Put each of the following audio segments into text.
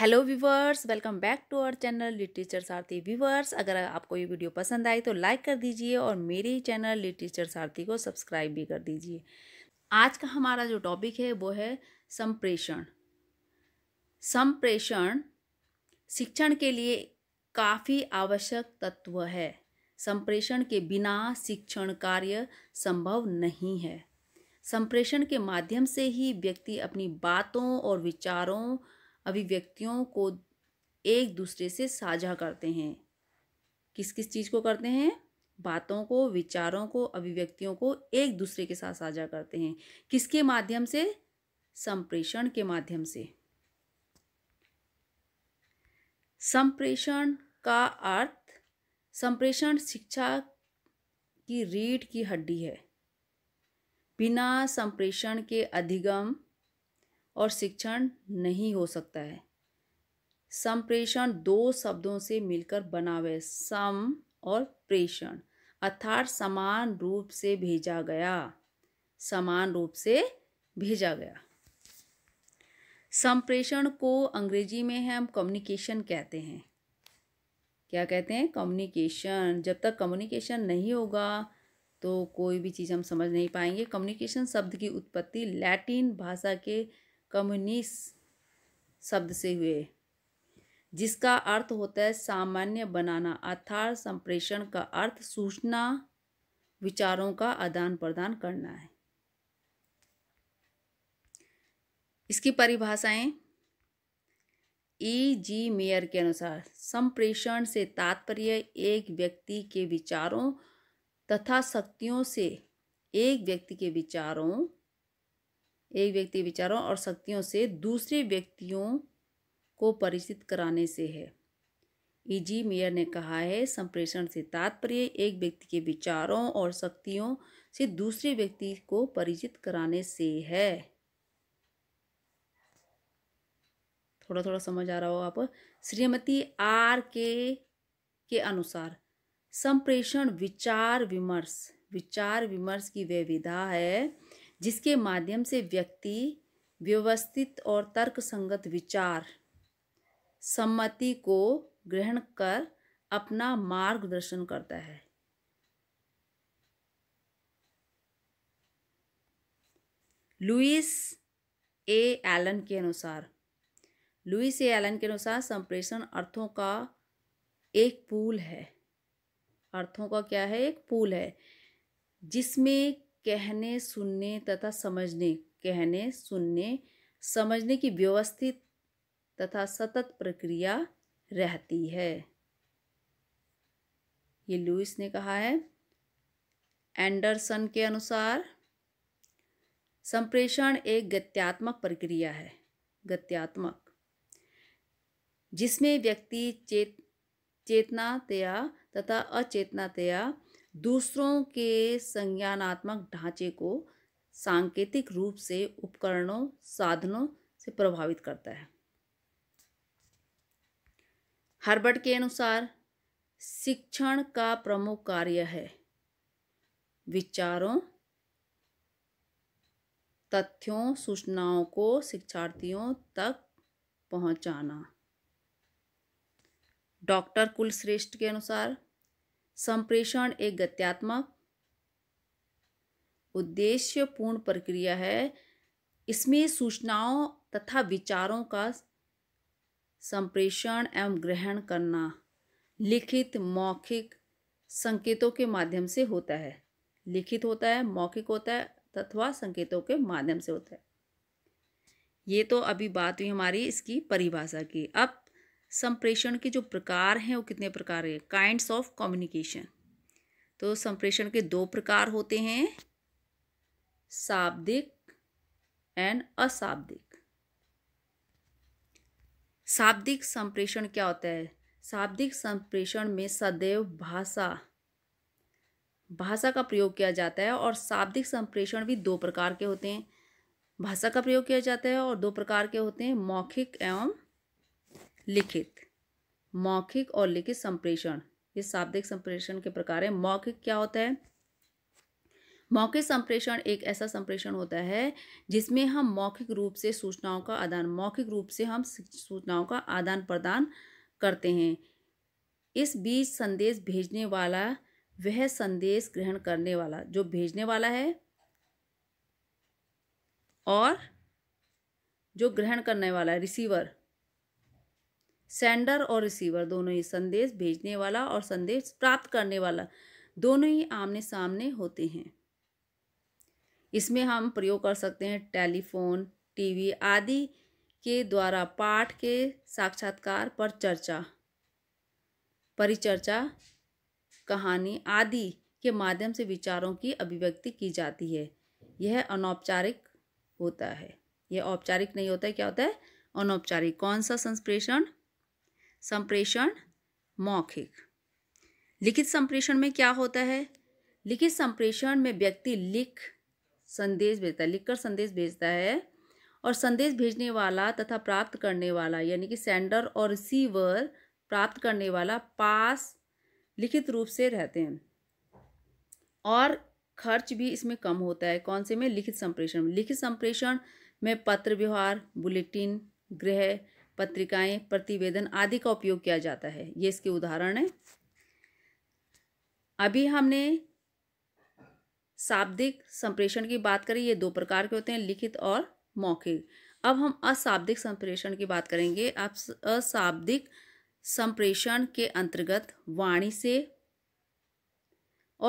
hello viewers welcome back to our channel literature Sarathi viewers अगर आपको ये वीडियो पसंद आए तो लाइक कर दीजिए और मेरे ही चैनल लिटरेचर सारथी को सब्सक्राइब भी कर दीजिए आज का हमारा जो टॉपिक है वो है संप्रेषण संप्रेषण शिक्षण के लिए काफ़ी आवश्यक तत्व है संप्रेषण के बिना शिक्षण कार्य संभव नहीं है संप्रेषण के माध्यम से ही व्यक्ति अपनी बातों और विचारों अभिव्यक्तियों को एक दूसरे से साझा करते हैं किस किस चीज़ को करते हैं बातों को विचारों को अभिव्यक्तियों को एक दूसरे के साथ साझा करते हैं किसके माध्यम से संप्रेषण के माध्यम से संप्रेषण का अर्थ संप्रेषण शिक्षा की रीढ़ की हड्डी है बिना संप्रेषण के अधिगम और शिक्षण नहीं हो सकता है संप्रेषण दो शब्दों से मिलकर बना हुआ सम और प्रेषण अर्थात समान रूप से भेजा गया समान रूप से भेजा गया संप्रेषण को अंग्रेजी में हम कम्युनिकेशन कहते हैं क्या कहते हैं कम्युनिकेशन जब तक कम्युनिकेशन नहीं होगा तो कोई भी चीज़ हम समझ नहीं पाएंगे कम्युनिकेशन शब्द की उत्पत्ति लैटिन भाषा के कम्युनिस शब्द से हुए जिसका अर्थ होता है सामान्य बनाना अर्थात संप्रेषण का अर्थ सूचना विचारों का आदान प्रदान करना है इसकी परिभाषाएं ई जी मेयर के अनुसार संप्रेषण से तात्पर्य एक व्यक्ति के विचारों तथा शक्तियों से एक व्यक्ति के विचारों एक व्यक्ति विचारों और शक्तियों से दूसरे व्यक्तियों को परिचित कराने से है ईजी मेयर ने कहा है संप्रेषण से तात्पर्य एक व्यक्ति के विचारों और शक्तियों से दूसरे व्यक्ति को परिचित कराने से है थोड़ा थोड़ा समझ आ रहा हो आप श्रीमती आर के के अनुसार संप्रेषण विचार विमर्श विचार विमर्श की वह विधा है जिसके माध्यम से व्यक्ति व्यवस्थित और तर्कसंगत विचार सम्मति को ग्रहण कर अपना मार्गदर्शन करता है लुइस ए एलन के अनुसार लुइस ए एलन के अनुसार संप्रेषण अर्थों का एक पूल है अर्थों का क्या है एक पूल है जिसमें कहने सुनने तथा समझने कहने सुनने समझने की व्यवस्थित तथा सतत प्रक्रिया रहती है ये लुइस ने कहा है एंडरसन के अनुसार संप्रेषण एक गत्यात्मक प्रक्रिया है गत्यात्मक जिसमें व्यक्ति चेत चेतनातया तथा अचेतनातया दूसरों के संज्ञानात्मक ढांचे को सांकेतिक रूप से उपकरणों साधनों से प्रभावित करता है हर्बर्ट के अनुसार शिक्षण का प्रमुख कार्य है विचारों तथ्यों सूचनाओं को शिक्षार्थियों तक पहुंचाना डॉक्टर कुलश्रेष्ठ के अनुसार संप्रेषण एक गत्यात्मक उद्देश्यपूर्ण प्रक्रिया है इसमें सूचनाओं तथा विचारों का संप्रेषण एवं ग्रहण करना लिखित मौखिक संकेतों के माध्यम से होता है लिखित होता है मौखिक होता है तथा संकेतों के माध्यम से होता है ये तो अभी बात हुई हमारी इसकी परिभाषा की अब संप्रेषण के जो प्रकार हैं वो कितने प्रकार है काइंड्स ऑफ कम्युनिकेशन तो संप्रेषण के दो प्रकार होते हैं शाब्दिक एंड अशाब्दिक शाब्दिक संप्रेषण क्या होता है शाब्दिक संप्रेषण में सदैव भाषा भाषा का प्रयोग किया जाता है और शाब्दिक संप्रेषण भी दो प्रकार के होते हैं भाषा का प्रयोग किया जाता है और दो प्रकार के होते हैं मौखिक एवं लिखित मौखिक और लिखित संप्रेषण ये शाब्दिक संप्रेषण के प्रकार है मौखिक क्या होता है मौखिक संप्रेषण एक ऐसा संप्रेषण होता है जिसमें हम मौखिक रूप से सूचनाओं का आदान मौखिक रूप से हम सूचनाओं का आदान प्रदान करते हैं इस बीच संदेश भेजने वाला वह संदेश ग्रहण करने वाला जो भेजने वाला है और जो ग्रहण करने वाला है रिसीवर सेंडर और रिसीवर दोनों ही संदेश भेजने वाला और संदेश प्राप्त करने वाला दोनों ही आमने सामने होते हैं इसमें हम प्रयोग कर सकते हैं टेलीफोन टीवी आदि के द्वारा पाठ के साक्षात्कार पर चर्चा परिचर्चा कहानी आदि के माध्यम से विचारों की अभिव्यक्ति की जाती है यह अनौपचारिक होता है यह औपचारिक नहीं होता है क्या होता है अनौपचारिक कौन सा संप्रेषण संप्रेषण मौखिक लिखित संप्रेषण में क्या होता है लिखित संप्रेषण में व्यक्ति लिख संदेश भेजता है लिखकर संदेश भेजता है और संदेश भेजने वाला तथा प्राप्त करने वाला यानी कि सेंडर और रिसीवर प्राप्त करने वाला पास लिखित रूप से रहते हैं और खर्च भी इसमें कम होता है कौन से में लिखित संप्रेषण लिखित संप्रेषण में पत्र व्यवहार बुलेटिन गृह पत्रिकाएं प्रतिवेदन आदि का उपयोग किया जाता है ये इसके उदाहरण हैं अभी हमने शाब्दिक संप्रेषण की बात करी ये दो प्रकार के होते हैं लिखित और मौखिक अब हम अशाब्दिक संप्रेषण की बात करेंगे अब अशाब्दिक संप्रेषण के अंतर्गत वाणी से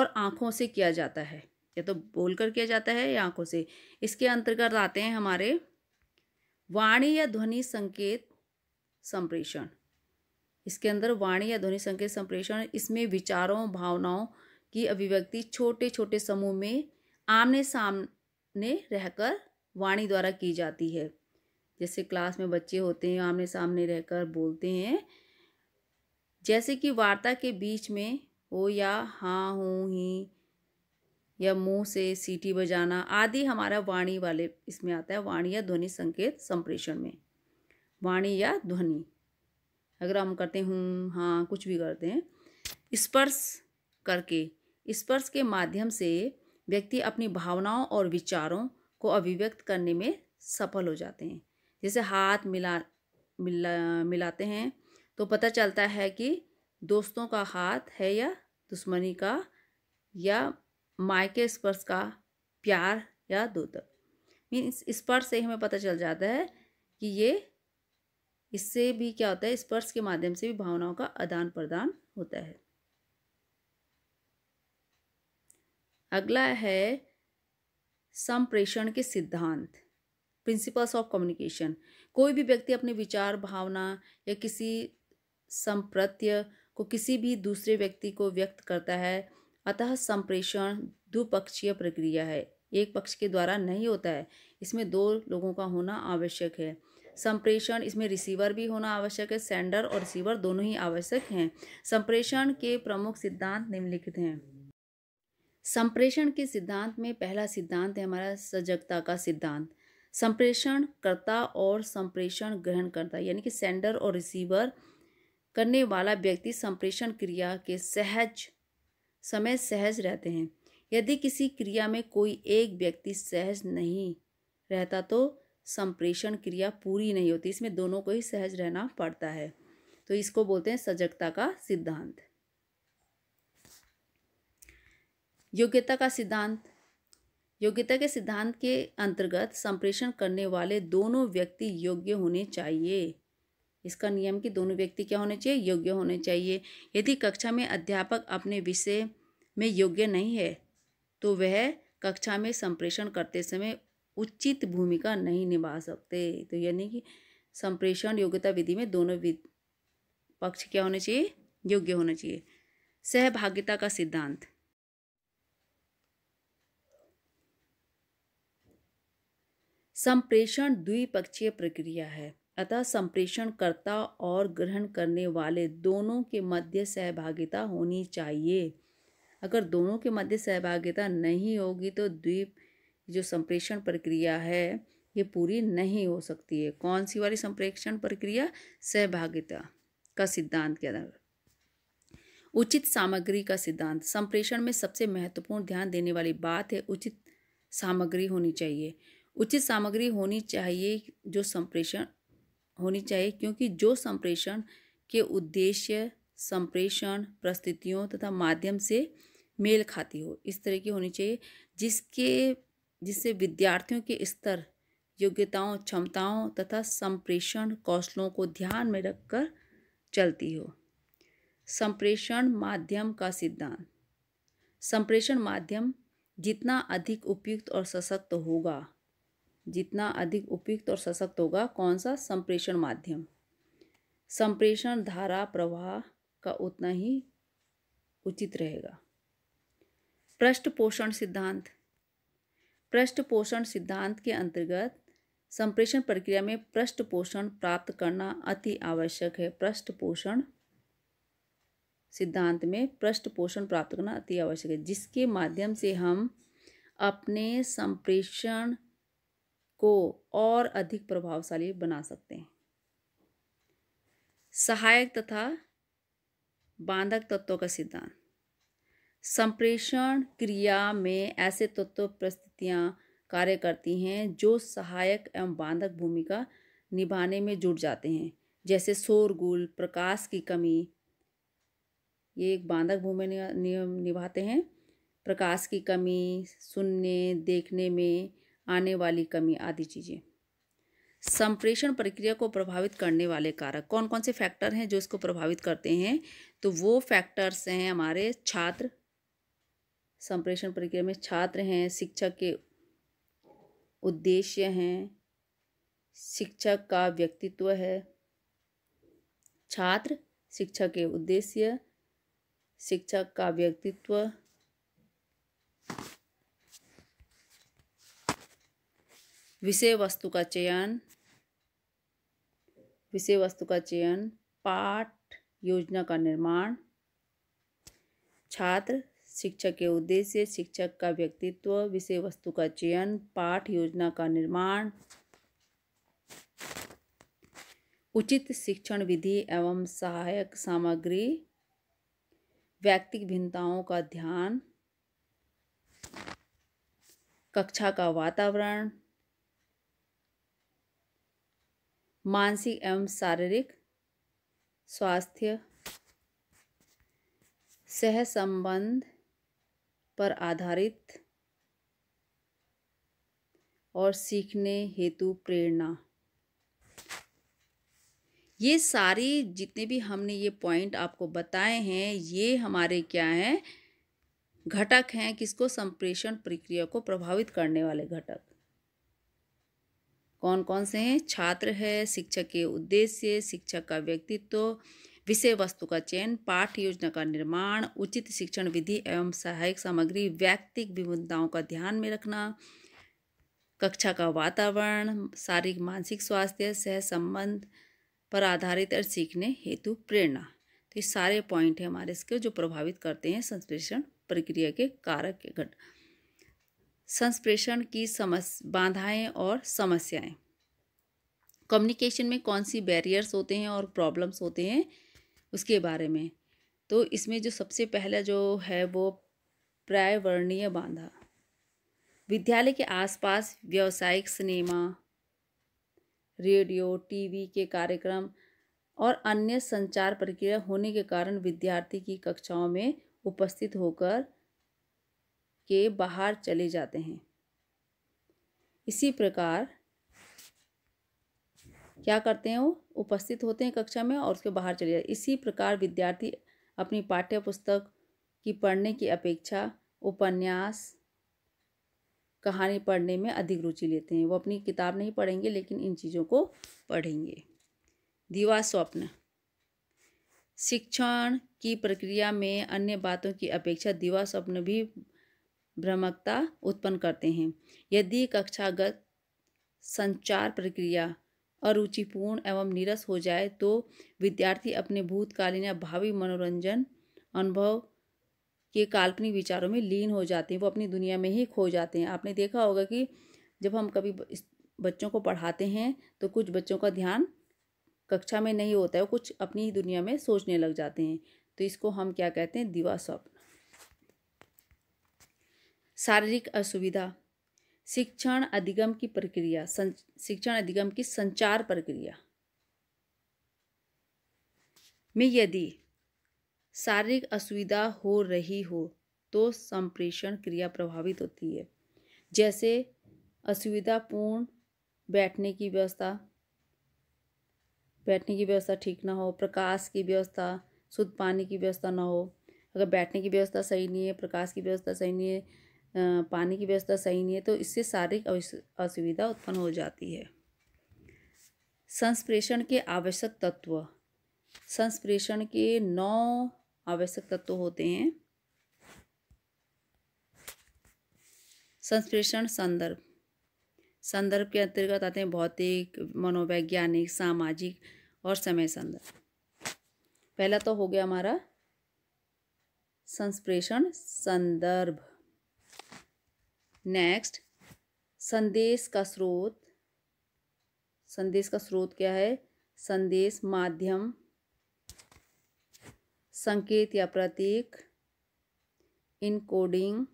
और आँखों से किया जाता है या तो बोलकर किया जाता है या आँखों से इसके अंतर्गत आते हैं हमारे वाणी या ध्वनि संकेत संप्रेषण इसके अंदर वाणी या ध्वनि संकेत संप्रेषण इसमें विचारों भावनाओं की अभिव्यक्ति छोटे छोटे समूह में आमने सामने रहकर वाणी द्वारा की जाती है जैसे क्लास में बच्चे होते हैं आमने सामने रहकर बोलते हैं जैसे कि वार्ता के बीच में हो या हाँ हूँ ही या मुंह से सीटी बजाना आदि हमारा वाणी वाले इसमें आता है वाणी या ध्वनि संकेत संप्रेषण में वाणी या ध्वनि अगर हम करते हूँ हाँ कुछ भी करते हैं स्पर्श करके स्पर्श के माध्यम से व्यक्ति अपनी भावनाओं और विचारों को अभिव्यक्त करने में सफल हो जाते हैं जैसे हाथ मिला मिला मिलाते हैं तो पता चलता है कि दोस्तों का हाथ है या दुश्मनी का या मायके स्पर्श का प्यार या दूतक मीन्स स्पर्श से हमें पता चल जाता है कि ये इससे भी क्या होता है स्पर्श के माध्यम से भी भावनाओं का आदान प्रदान होता है अगला है संप्रेषण के सिद्धांत प्रिंसिपल्स ऑफ कम्युनिकेशन कोई भी व्यक्ति अपने विचार भावना या किसी संप्रत्य को किसी भी दूसरे व्यक्ति को व्यक्त करता है अतः संप्रेषण द्विपक्षीय प्रक्रिया है एक पक्ष के द्वारा नहीं होता है इसमें दो लोगों का होना आवश्यक है संप्रेषण इसमें रिसीवर भी होना आवश्यक है सेंडर और रिसीवर दोनों ही आवश्यक हैं संप्रेषण के प्रमुख सिद्धांत निम्नलिखित हैं संप्रेषण के सिद्धांत में पहला सिद्धांत है हमारा सजगता का सिद्धांत संप्रेषण करता और संप्रेषण ग्रहण करता यानी कि सेंडर और रिसीवर करने वाला व्यक्ति संप्रेषण क्रिया के सहज समय सहज रहते हैं यदि किसी क्रिया में कोई एक व्यक्ति सहज नहीं रहता तो संप्रेषण क्रिया पूरी नहीं होती इसमें दोनों को ही सहज रहना पड़ता है तो इसको बोलते हैं सजगता का सिद्धांत योग्यता का सिद्धांत योग्यता के सिद्धांत के अंतर्गत संप्रेषण करने वाले दोनों व्यक्ति योग्य होने चाहिए इसका नियम कि दोनों व्यक्ति क्या होने चाहिए योग्य होने चाहिए यदि कक्षा में अध्यापक अपने विषय में योग्य नहीं है तो वह कक्षा में संप्रेषण करते समय उचित भूमिका नहीं निभा सकते तो यानी कि संप्रेषण योग्यता विधि में दोनों पक्ष क्या होने चाहिए योग्य होना चाहिए सहभागिता का सिद्धांत संप्रेषण द्विपक्षीय प्रक्रिया है अतः संप्रेषणकर्ता और ग्रहण करने वाले दोनों के मध्य सहभागिता होनी चाहिए अगर दोनों के मध्य सहभागिता नहीं होगी तो द्वीप जो संप्रेषण प्रक्रिया है ये पूरी नहीं हो सकती है कौन सी वाली संप्रेक्षण प्रक्रिया सहभागिता का सिद्धांत के अंदर उचित सामग्री का सिद्धांत संप्रेषण में सबसे महत्वपूर्ण ध्यान देने वाली बात है उचित सामग्री होनी चाहिए उचित सामग्री होनी चाहिए जो संप्रेषण होनी चाहिए क्योंकि जो संप्रेषण के उद्देश्य संप्रेषण परिस्थितियों तथा माध्यम से मेल खाती हो इस तरह की होनी चाहिए जिसके जिससे विद्यार्थियों के स्तर योग्यताओं क्षमताओं तथा संप्रेषण कौशलों को ध्यान में रखकर चलती हो संप्रेषण माध्यम का सिद्धांत संप्रेषण माध्यम जितना अधिक उपयुक्त और सशक्त होगा जितना अधिक उपयुक्त और सशक्त होगा कौन सा संप्रेषण माध्यम संप्रेषण धारा प्रवाह का उतना ही उचित रहेगा पृष्ठ पोषण सिद्धांत पृष्ठ पोषण सिद्धांत के अंतर्गत संप्रेषण प्रक्रिया में पृष्ठ पोषण प्राप्त करना अति आवश्यक है पृष्ठ पोषण सिद्धांत में पृष्ठ पोषण प्राप्त करना अति आवश्यक है जिसके माध्यम से हम अपने संप्रेषण को और अधिक प्रभावशाली बना सकते हैं सहायक तथा बांधक तत्वों का सिद्धांत संप्रेषण क्रिया में ऐसे तत्व परिस्थितियाँ कार्य करती हैं जो सहायक एवं बांधक भूमिका निभाने में जुट जाते हैं जैसे शोरगुल प्रकाश की कमी ये एक बांधक भूमिका निभाते हैं प्रकाश की कमी सुनने देखने में आने वाली कमी आदि चीज़ें संप्रेषण प्रक्रिया को प्रभावित करने वाले कारक कौन कौन से फैक्टर हैं जो इसको प्रभावित करते हैं तो वो फैक्टर्स हैं हमारे छात्र संप्रेषण प्रक्रिया में छात्र हैं शिक्षक के उद्देश्य हैं शिक्षक का व्यक्तित्व है छात्र शिक्षक के उद्देश्य शिक्षक का व्यक्तित्व विषय वस्तु का चयन विषय वस्तु का चयन पाठ योजना का निर्माण छात्र शिक्षक के उद्देश्य शिक्षक का व्यक्तित्व विषय वस्तु का चयन पाठ योजना का निर्माण उचित शिक्षण विधि एवं सहायक सामग्री व्यक्तिक भिन्नताओं का ध्यान कक्षा का वातावरण मानसिक एवं शारीरिक स्वास्थ्य सहसंबंध पर आधारित और सीखने हेतु प्रेरणा ये सारी जितने भी हमने ये पॉइंट आपको बताए हैं ये हमारे क्या हैं घटक हैं किसको संप्रेषण प्रक्रिया को प्रभावित करने वाले घटक कौन कौन से हैं छात्र है शिक्षक के उद्देश्य शिक्षक का व्यक्तित्व विषय वस्तु का चयन पाठ योजना का निर्माण उचित शिक्षण विधि एवं सहायक सामग्री व्यक्तिक विभिन्नताओं का ध्यान में रखना कक्षा का वातावरण शारीरिक मानसिक स्वास्थ्य सह संबंध पर आधारित और सीखने हेतु प्रेरणा तो ये सारे पॉइंट हैं हमारे इसके जो प्रभावित करते हैं संश्लेषण प्रक्रिया के कारक के घट संस्प्रेषण की समस् बाधाएँ और समस्याएं कम्युनिकेशन में कौन सी बैरियर्स होते हैं और प्रॉब्लम्स होते हैं उसके बारे में तो इसमें जो सबसे पहला जो है वो प्रायवर्णीय बांधा विद्यालय के आसपास व्यावसायिक सिनेमा रेडियो टीवी के कार्यक्रम और अन्य संचार प्रक्रिया होने के कारण विद्यार्थी की कक्षाओं में उपस्थित होकर के बाहर चले जाते हैं इसी प्रकार क्या करते हैं वो उपस्थित होते हैं कक्षा में और उसके बाहर चले जाते इसी प्रकार विद्यार्थी अपनी पाठ्य पुस्तक की पढ़ने की अपेक्षा उपन्यास कहानी पढ़ने में अधिक रुचि लेते हैं वो अपनी किताब नहीं पढ़ेंगे लेकिन इन चीज़ों को पढ़ेंगे दीवा स्वप्न शिक्षण की प्रक्रिया में अन्य बातों की अपेक्षा दीवा स्वप्न भी भ्रमकता उत्पन्न करते हैं यदि कक्षागत संचार प्रक्रिया अरुचिपूर्ण एवं नीरस हो जाए तो विद्यार्थी अपने भूतकालीन या भावी मनोरंजन अनुभव के काल्पनिक विचारों में लीन हो जाते हैं वो अपनी दुनिया में ही खो जाते हैं आपने देखा होगा कि जब हम कभी बच्चों को पढ़ाते हैं तो कुछ बच्चों का ध्यान कक्षा में नहीं होता है वो कुछ अपनी ही दुनिया में सोचने लग जाते हैं तो इसको हम क्या कहते हैं दिवा स्वप्न शारीरिक असुविधा शिक्षण अधिगम की प्रक्रिया शिक्षण अधिगम की संचार प्रक्रिया में यदि शारीरिक असुविधा हो रही हो तो संप्रेषण क्रिया प्रभावित होती है जैसे असुविधापूर्ण बैठने की व्यवस्था बैठने की व्यवस्था ठीक ना हो प्रकाश की व्यवस्था शुद्ध पानी की व्यवस्था ना हो अगर बैठने की व्यवस्था सही नहीं है प्रकाश की व्यवस्था सही नहीं है पानी की व्यवस्था सही नहीं है तो इससे शारीरिक असुविधा उत्पन्न हो जाती है संस्प्रेषण के आवश्यक तत्व संस्प्रेषण के नौ आवश्यक तत्व होते हैं संस्प्रेषण संदर्भ संदर्भ के अंतर्गत आते हैं भौतिक मनोवैज्ञानिक सामाजिक और समय संदर्भ पहला तो हो गया हमारा संस्प्रेषण संदर्भ नेक्स्ट संदेश का स्रोत संदेश का स्रोत क्या है संदेश माध्यम संकेत या प्रतीक इनकोडिंग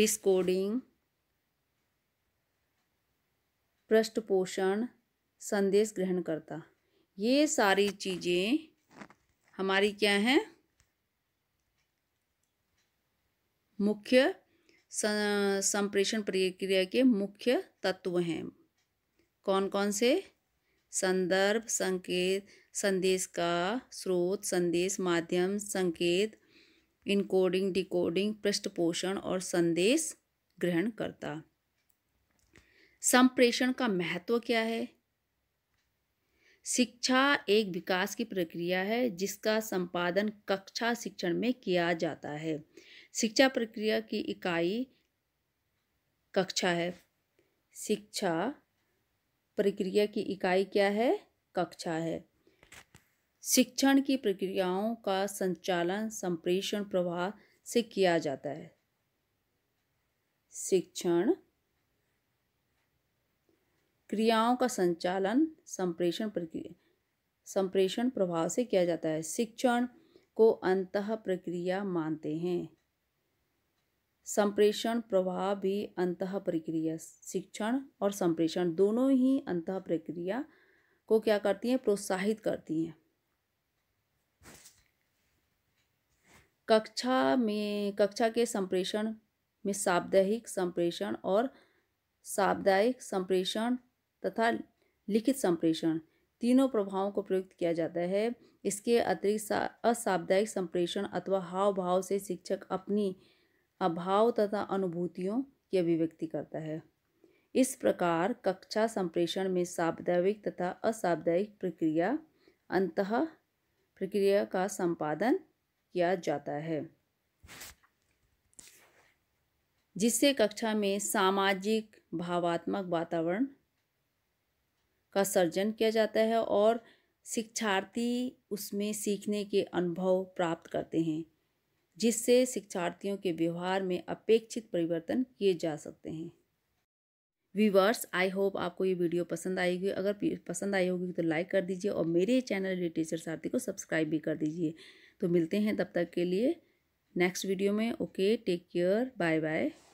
डिस्कोडिंग पृष्ठपोषण संदेश ग्रहण करता ये सारी चीज़ें हमारी क्या हैं मुख्य संप्रेषण प्रक्रिया के मुख्य तत्व हैं कौन कौन से संदर्भ संकेत संदेश का स्रोत संदेश माध्यम संकेत इनकोडिंग डिकोडिंग पृष्ठपोषण और संदेश ग्रहण करता संप्रेषण का महत्व क्या है शिक्षा एक विकास की प्रक्रिया है जिसका संपादन कक्षा शिक्षण में किया जाता है शिक्षा प्रक्रिया की इकाई कक्षा है शिक्षा प्रक्रिया की इकाई क्या है कक्षा है शिक्षण की प्रक्रियाओं का संचालन संप्रेषण प्रवाह से किया जाता है शिक्षण क्रियाओं का संचालन संप्रेषण प्रक्रिया संप्रेषण प्रभाव से किया जाता है शिक्षण को अंत प्रक्रिया मानते हैं संप्रेषण प्रवाह भी अंत प्रक्रिया शिक्षण और संप्रेषण दोनों ही अंत प्रक्रिया को क्या करती हैं प्रोत्साहित करती हैं कक्षा में कक्षा के संप्रेषण में साप्ताहिक संप्रेषण और साप्ताहिक संप्रेषण तथा लिखित संप्रेषण तीनों प्रभावों को प्रयुक्त किया जाता है इसके अतिरिक्त असाप्ताहिक संप्रेषण अथवा हाव भाव से शिक्षक अपनी अभाव तथा अनुभूतियों की अभिव्यक्ति करता है इस प्रकार कक्षा संप्रेषण में शाब्दाविक तथा अशाब्दायिक प्रक्रिया अंत प्रक्रिया का संपादन किया जाता है जिससे कक्षा में सामाजिक भावात्मक वातावरण का सर्जन किया जाता है और शिक्षार्थी उसमें सीखने के अनुभव प्राप्त करते हैं जिससे शिक्षार्थियों के व्यवहार में अपेक्षित परिवर्तन किए जा सकते हैं व्यूवर्स आई होप आपको ये वीडियो पसंद आएगी अगर पसंद आई होगी तो लाइक कर दीजिए और मेरे चैनल लिटरेचर सारथी को सब्सक्राइब भी कर दीजिए तो मिलते हैं तब तक के लिए नेक्स्ट वीडियो में okay take care bye bye